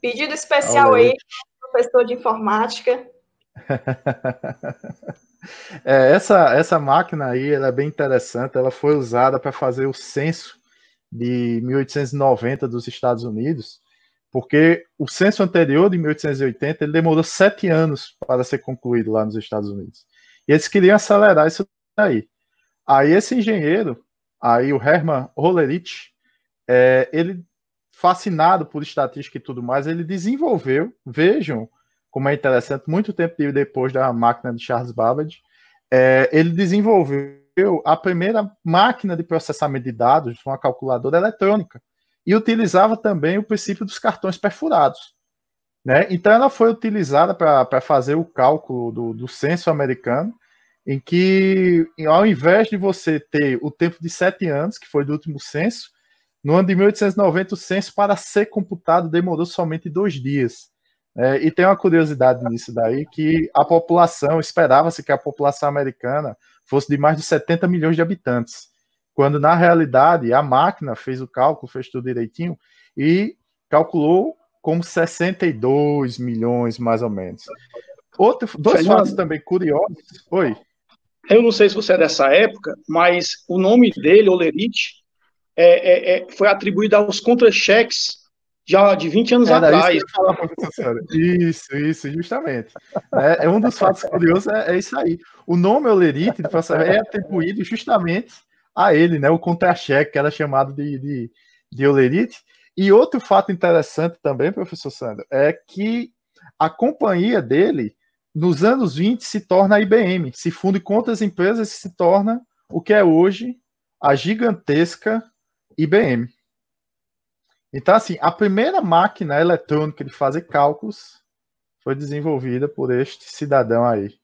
Pedido especial aí, professor de informática. é, essa, essa máquina aí ela é bem interessante. Ela foi usada para fazer o censo de 1890 dos Estados Unidos, porque o censo anterior de 1880 ele demorou sete anos para ser concluído lá nos Estados Unidos. E eles queriam acelerar isso daí. Aí esse engenheiro, aí o Herman Rolerich, é, ele fascinado por estatística e tudo mais, ele desenvolveu, vejam como é interessante, muito tempo depois da máquina de Charles Babbage, é, ele desenvolveu a primeira máquina de processamento de dados, uma calculadora eletrônica, e utilizava também o princípio dos cartões perfurados. Né? Então, ela foi utilizada para fazer o cálculo do, do censo americano, em que, ao invés de você ter o tempo de sete anos, que foi do último censo, no ano de 1890, o censo para ser computado demorou somente dois dias. É, e tem uma curiosidade nisso daí, que a população, esperava-se que a população americana fosse de mais de 70 milhões de habitantes, quando na realidade a máquina fez o cálculo, fez tudo direitinho, e calculou como 62 milhões, mais ou menos. Outro, dois Fernando, fatos também curiosos. Oi. Eu não sei se você é dessa época, mas o nome dele, Olerich. É, é, é, foi atribuída aos contra-cheques já de 20 anos Era é, atrás. Isso, isso, isso, justamente. É, é, um dos fatos curiosos é, é isso aí. O nome Olerite é atribuído justamente a ele, né? O contra-cheque que era chamado de, de, de Olerite. E outro fato interessante também, professor Sandro, é que a companhia dele, nos anos 20, se torna a IBM, se funde com outras empresas e se torna o que é hoje a gigantesca IBM. Então, assim, a primeira máquina eletrônica de fazer cálculos foi desenvolvida por este cidadão aí.